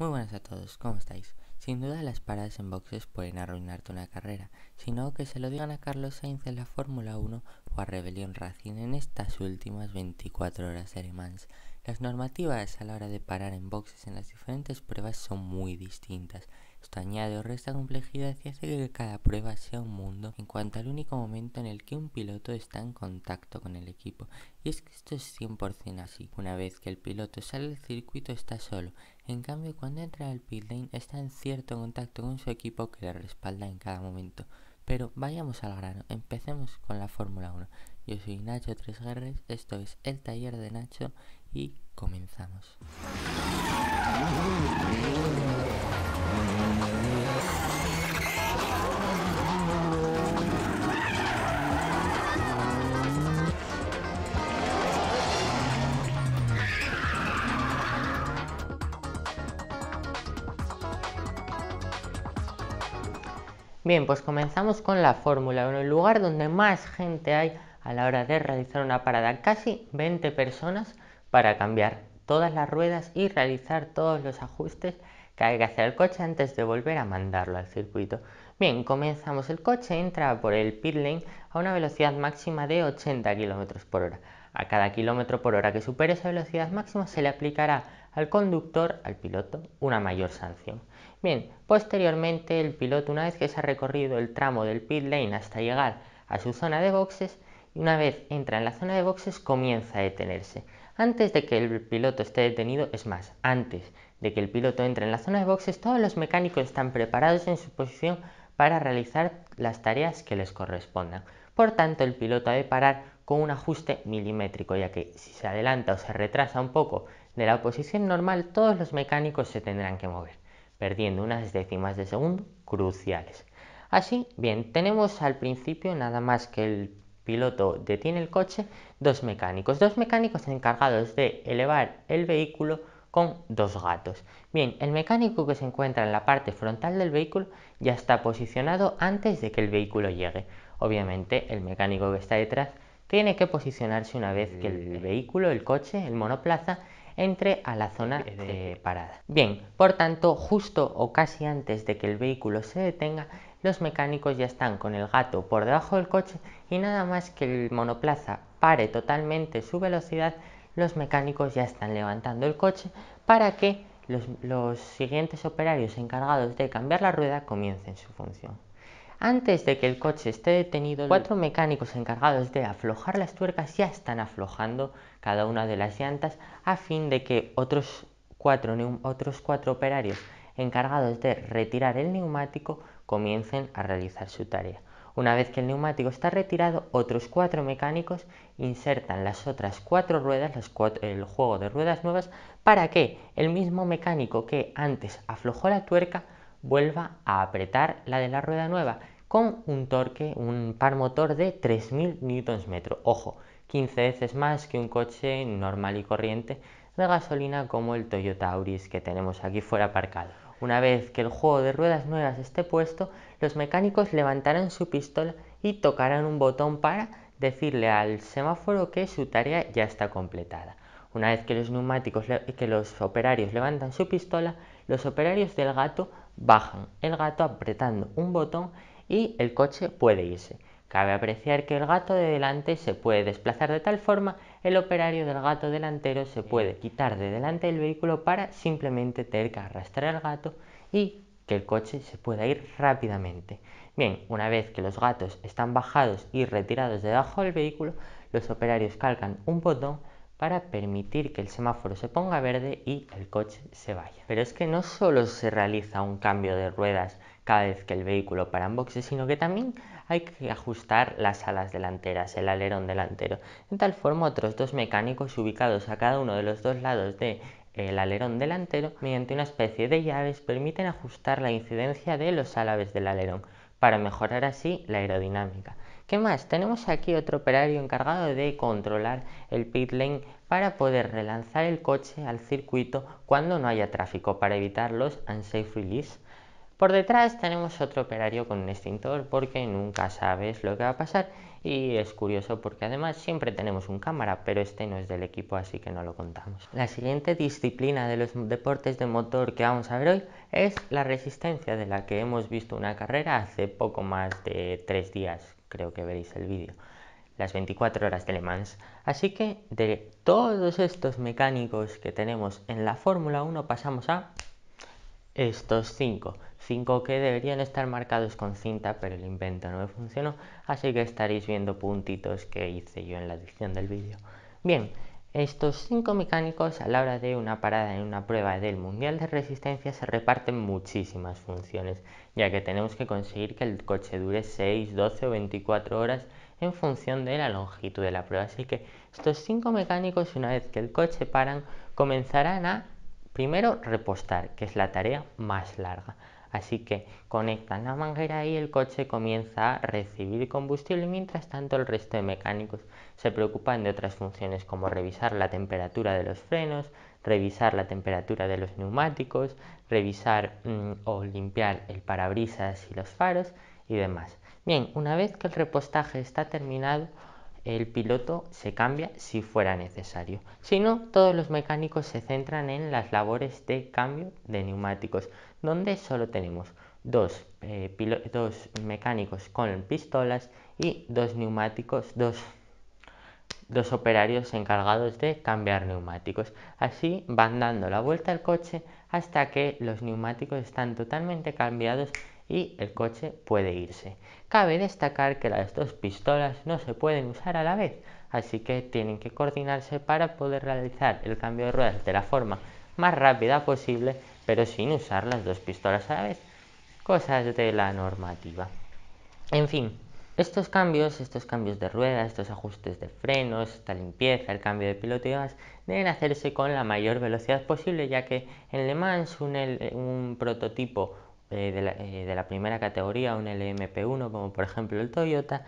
Muy buenas a todos, ¿cómo estáis? Sin duda las paradas en boxes pueden arruinarte una carrera, sino que se lo digan a Carlos Sainz en la Fórmula 1 o a Rebelión Racing en estas últimas 24 horas de Le Las normativas a la hora de parar en boxes en las diferentes pruebas son muy distintas esto añade o resta complejidad y hace que cada prueba sea un mundo en cuanto al único momento en el que un piloto está en contacto con el equipo. Y es que esto es 100% así. Una vez que el piloto sale del circuito está solo. En cambio, cuando entra al pit lane está en cierto contacto con su equipo que le respalda en cada momento. Pero vayamos al grano, empecemos con la Fórmula 1. Yo soy Nacho Tres Guerres, esto es el taller de Nacho y comenzamos. Bien, pues comenzamos con la Fórmula en el lugar donde más gente hay a la hora de realizar una parada, casi 20 personas para cambiar todas las ruedas y realizar todos los ajustes que hay que hacer al coche antes de volver a mandarlo al circuito. Bien, comenzamos. El coche entra por el pit lane a una velocidad máxima de 80 km por hora. A cada kilómetro por hora que supere esa velocidad máxima se le aplicará al conductor, al piloto, una mayor sanción. Bien, posteriormente el piloto una vez que se ha recorrido el tramo del pit lane hasta llegar a su zona de boxes, y una vez entra en la zona de boxes comienza a detenerse antes de que el piloto esté detenido, es más, antes de que el piloto entre en la zona de boxes, todos los mecánicos están preparados en su posición para realizar las tareas que les correspondan. Por tanto, el piloto ha de parar con un ajuste milimétrico, ya que si se adelanta o se retrasa un poco de la posición normal, todos los mecánicos se tendrán que mover, perdiendo unas décimas de segundo cruciales. Así, bien, tenemos al principio nada más que el piloto detiene el coche, dos mecánicos. Dos mecánicos encargados de elevar el vehículo con dos gatos. Bien, el mecánico que se encuentra en la parte frontal del vehículo ya está posicionado antes de que el vehículo llegue. Obviamente el mecánico que está detrás tiene que posicionarse una vez que el vehículo, el coche, el monoplaza entre a la zona de parada. Bien, por tanto, justo o casi antes de que el vehículo se detenga, los mecánicos ya están con el gato por debajo del coche y nada más que el monoplaza pare totalmente su velocidad, los mecánicos ya están levantando el coche para que los, siguientes operarios encargados de cambiar la rueda comiencen su función. Antes de que el coche esté detenido, cuatro mecánicos encargados de aflojar las tuercas ya están aflojando cada una de las llantas a fin de que otros cuatro, otros cuatro operarios encargados de retirar el neumático comiencen a realizar su tarea. Una vez que el neumático está retirado, otros cuatro mecánicos insertan las otras cuatro ruedas, el juego de ruedas nuevas, para que el mismo mecánico que antes aflojó la tuerca vuelva a apretar la de la rueda nueva con un torque, un par motor de 3.000 Nm. Ojo, 15 veces más que un coche normal y corriente de gasolina como el Toyota Auris que tenemos aquí fuera aparcado. Una vez que el juego de ruedas nuevas esté puesto, los mecánicos levantarán su pistola y tocarán un botón para decirle al semáforo que su tarea ya está completada. Una vez que los neumáticos que los operarios levantan su pistola, los operarios del gato bajan el gato apretando un botón y el coche puede irse. Cabe apreciar que el gato de delante se puede desplazar de tal forma el operario del gato delantero se puede quitar de delante del vehículo para simplemente tener que arrastrar al gato y que el coche se pueda ir rápidamente. Bien, una vez que los gatos están bajados y retirados debajo del vehículo, los operarios calcan un botón para permitir que el semáforo se ponga verde y el coche se vaya. Pero es que no solo se realiza un cambio de ruedas cada vez que el vehículo para en boxe, sino que también hay que ajustar las alas delanteras, el alerón delantero. De tal forma, otros dos mecánicos ubicados a cada uno de los dos lados del alerón delantero, mediante una especie de llaves, permiten ajustar la incidencia de los álabes del alerón, para mejorar así la aerodinámica. ¿Qué más? Tenemos aquí otro operario encargado de controlar el pit lane para poder relanzar el coche al circuito cuando no haya tráfico, para evitar los unsafe release. Por detrás tenemos otro operario con un extintor porque nunca sabes lo que va a pasar y es curioso porque además siempre tenemos un cámara, pero este no es del equipo así que no lo contamos. La siguiente disciplina de los deportes de motor que vamos a ver hoy es la resistencia de la que hemos visto una carrera hace poco más de tres días, creo que veréis el vídeo las 24 horas de Le Mans. Así que de todos estos mecánicos que tenemos en la Fórmula 1 pasamos a estos 5. 5 que deberían estar marcados con cinta, pero el invento no me funcionó, así que estaréis viendo puntitos que hice yo en la edición del vídeo. Bien, estos cinco mecánicos a la hora de una parada en una prueba del Mundial de Resistencia se reparten muchísimas funciones, ya que tenemos que conseguir que el coche dure 6, 12 o 24 horas en función de la longitud de la prueba. Así que estos cinco mecánicos, una vez que el coche paran, comenzarán a Primero repostar, que es la tarea más larga. Así que conectan la manguera y el coche comienza a recibir combustible, mientras tanto el resto de mecánicos se preocupan de otras funciones como revisar la temperatura de los frenos, revisar la temperatura de los neumáticos, revisar mm, o limpiar el parabrisas y los faros y demás. Bien, una vez que el repostaje está terminado, el piloto se cambia si fuera necesario. Si no, todos los mecánicos se centran en las labores de cambio de neumáticos, donde solo tenemos eh, dos, mecánicos con pistolas y dos neumáticos, dos, dos operarios encargados de cambiar neumáticos. Así van dando la vuelta al coche hasta que los neumáticos están totalmente cambiados y el coche puede irse. Cabe destacar que las dos pistolas no se pueden usar a la vez, así que tienen que coordinarse para poder realizar el cambio de ruedas de la forma más rápida posible, pero sin usar las dos pistolas a la vez. Cosas de la normativa. En fin, estos cambios, estos cambios de ruedas, estos ajustes de frenos, esta limpieza, el cambio de piloto y deben hacerse con la mayor velocidad posible, ya que en Le Mans un prototipo eh, eh, de, la, primera categoría, un LMP1, como por ejemplo el Toyota,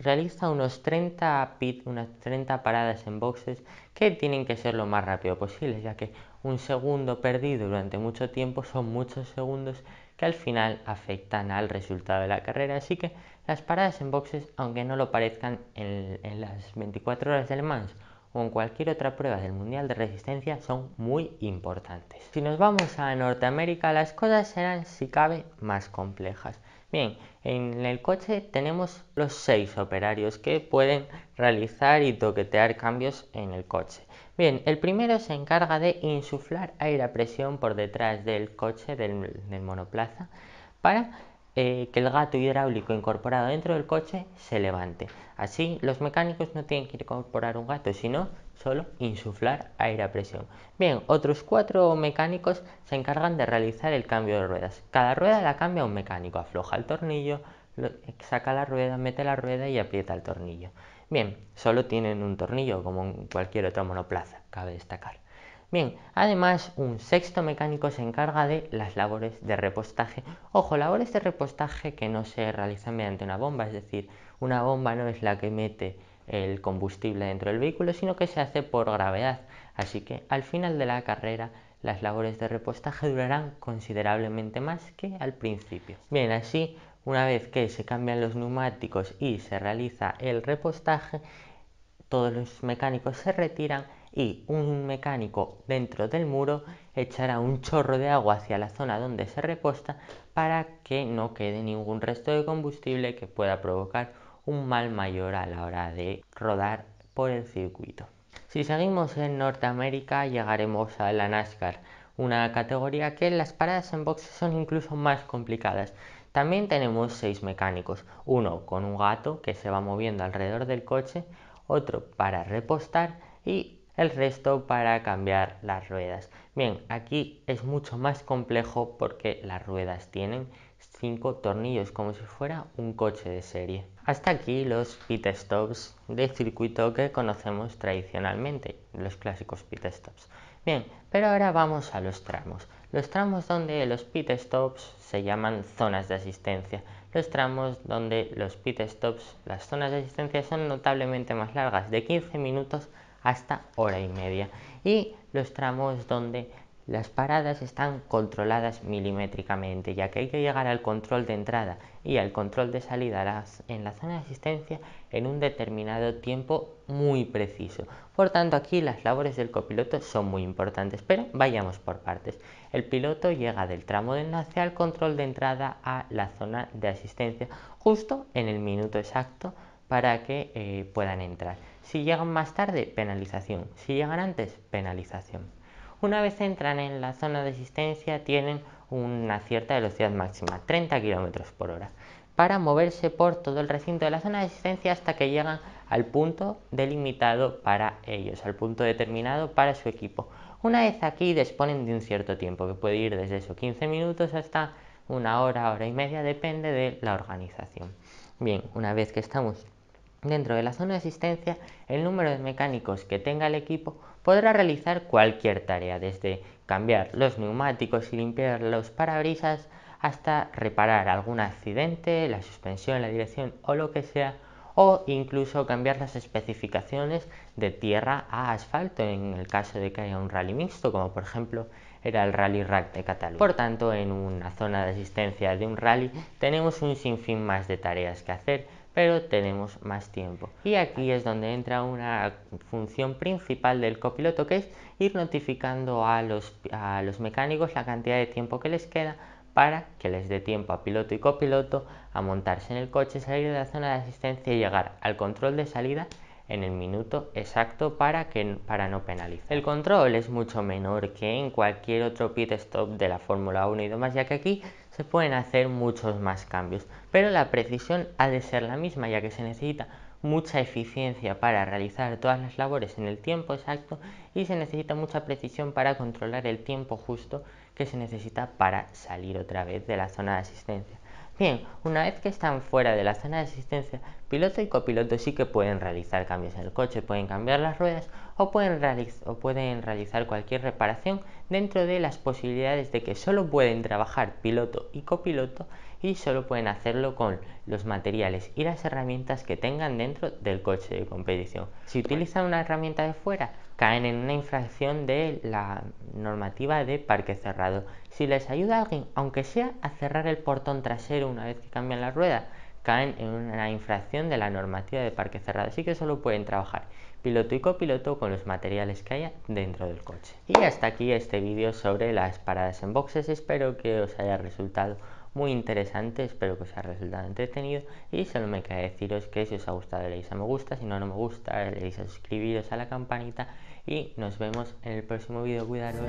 realiza unos 30 pit, unas 30 paradas en boxes que tienen que ser lo más rápido posible, ya que un segundo perdido durante mucho tiempo son muchos segundos que al final afectan al resultado de la carrera. Así que las paradas en boxes, aunque no lo parezcan en, las 24 horas del Mans, o en cualquier otra prueba del Mundial de Resistencia son muy importantes. Si nos vamos a Norteamérica, las cosas serán, si cabe, más complejas. Bien, en el coche tenemos los seis operarios que pueden realizar y toquetear cambios en el coche. Bien, el primero se encarga de insuflar aire a presión por detrás del coche, del, del monoplaza, para eh, que el gato hidráulico incorporado dentro del coche se levante. Así los mecánicos no tienen que incorporar un gato, sino solo insuflar aire a presión. Bien, otros cuatro mecánicos se encargan de realizar el cambio de ruedas. Cada rueda la cambia un mecánico, afloja el tornillo, saca la rueda, mete la rueda y aprieta el tornillo. Bien, solo tienen un tornillo como en cualquier otro monoplaza, cabe destacar. Bien, además un sexto mecánico se encarga de las labores de repostaje. Ojo, labores de repostaje que no se realizan mediante una bomba, es decir, una bomba no es la que mete el combustible dentro del vehículo, sino que se hace por gravedad. Así que al final de la carrera las labores de repostaje durarán considerablemente más que al principio. Bien, así una vez que se cambian los neumáticos y se realiza el repostaje, todos los mecánicos se retiran y un mecánico dentro del muro echará un chorro de agua hacia la zona donde se reposta para que no quede ningún resto de combustible que pueda provocar un mal mayor a la hora de rodar por el circuito. Si seguimos en Norteamérica llegaremos a la NASCAR, una categoría que las paradas en boxes son incluso más complicadas. También tenemos seis mecánicos, uno con un gato que se va moviendo alrededor del coche, otro para repostar y el resto para cambiar las ruedas. Bien, aquí es mucho más complejo porque las ruedas tienen cinco tornillos como si fuera un coche de serie. Hasta aquí los pit stops de circuito que conocemos tradicionalmente, los clásicos pit stops. Bien, pero ahora vamos a los tramos. Los tramos donde los pit stops se llaman zonas de asistencia. Los tramos donde los pit stops, las zonas de asistencia son notablemente más largas, de 15 minutos hasta hora y media. Y los tramos donde las paradas están controladas milimétricamente, ya que hay que llegar al control de entrada y al control de salida en la zona de asistencia en un determinado tiempo muy preciso. Por tanto, aquí las labores del copiloto son muy importantes, pero vayamos por partes. El piloto llega del tramo de enlace al control de entrada a la zona de asistencia justo en el minuto exacto para que eh, puedan entrar. Si llegan más tarde, penalización. Si llegan antes, penalización. Una vez entran en la zona de asistencia, tienen una cierta velocidad máxima, 30 km por hora, para moverse por todo el recinto de la zona de asistencia hasta que llegan al punto delimitado para ellos, al punto determinado para su equipo. Una vez aquí disponen de un cierto tiempo, que puede ir desde esos 15 minutos hasta una hora, hora y media, depende de la organización. Bien, una vez que estamos Dentro de la zona de asistencia, el número de mecánicos que tenga el equipo podrá realizar cualquier tarea, desde cambiar los neumáticos y limpiar los parabrisas hasta reparar algún accidente, la suspensión, la dirección o lo que sea, o incluso cambiar las especificaciones de tierra a asfalto en el caso de que haya un rally mixto, como por ejemplo era el Rally Rack de Cataluña. Por tanto, en una zona de asistencia de un rally tenemos un sinfín más de tareas que hacer pero tenemos más tiempo. Y aquí es donde entra una función principal del copiloto que es ir notificando a los, a los mecánicos la cantidad de tiempo que les queda para que les dé tiempo a piloto y copiloto a montarse en el coche, salir de la zona de asistencia y llegar al control de salida en el minuto exacto para, que, para no penalizar. El control es mucho menor que en cualquier otro pit stop de la Fórmula 1 y demás, ya que aquí se pueden hacer muchos más cambios, pero la precisión ha de ser la misma ya que se necesita mucha eficiencia para realizar todas las labores en el tiempo exacto y se necesita mucha precisión para controlar el tiempo justo que se necesita para salir otra vez de la zona de asistencia. Bien, una vez que están fuera de la zona de asistencia, piloto y copiloto sí que pueden realizar cambios en el coche, pueden cambiar las ruedas o pueden, realizar cualquier reparación dentro de las posibilidades de que solo pueden trabajar piloto y copiloto y solo pueden hacerlo con los materiales y las herramientas que tengan dentro del coche de competición. Si utilizan una herramienta de fuera, caen en una infracción de la normativa de parque cerrado. Si les ayuda alguien, aunque sea a cerrar el portón trasero una vez que cambian la rueda, caen en una infracción de la normativa de parque cerrado. Así que solo pueden trabajar piloto y copiloto con los materiales que haya dentro del coche. Y hasta aquí este vídeo sobre las paradas en boxes, espero que os haya resultado muy interesante, espero que os haya resultado entretenido y solo me queda deciros que si os ha gustado leéis a me gusta, si no, no me gusta, le a suscribiros a la campanita y nos vemos en el próximo vídeo, cuidaros.